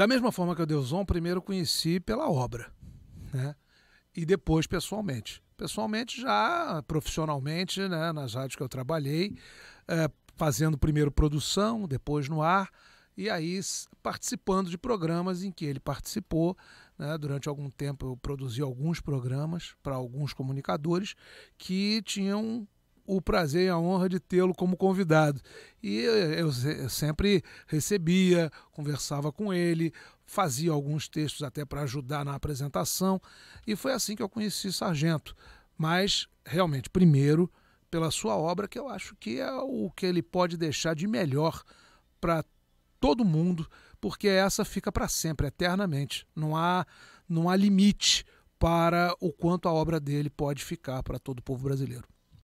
Da mesma forma que o Deuzon, primeiro conheci pela obra, né? E depois pessoalmente. Pessoalmente já, profissionalmente, né, nas rádios que eu trabalhei, é, fazendo primeiro produção, depois no ar, e aí participando de programas em que ele participou. Né? Durante algum tempo eu produzi alguns programas para alguns comunicadores que tinham o prazer e a honra de tê-lo como convidado. E eu, sempre recebia, conversava com ele, fazia alguns textos até para ajudar na apresentação, e foi assim que eu conheci Sargento. Mas, realmente, primeiro, pela sua obra, que eu acho que é o que ele pode deixar de melhor para todo mundo, porque essa fica para sempre, eternamente. Não há, não há limite para o quanto a obra dele pode ficar para todo o povo brasileiro.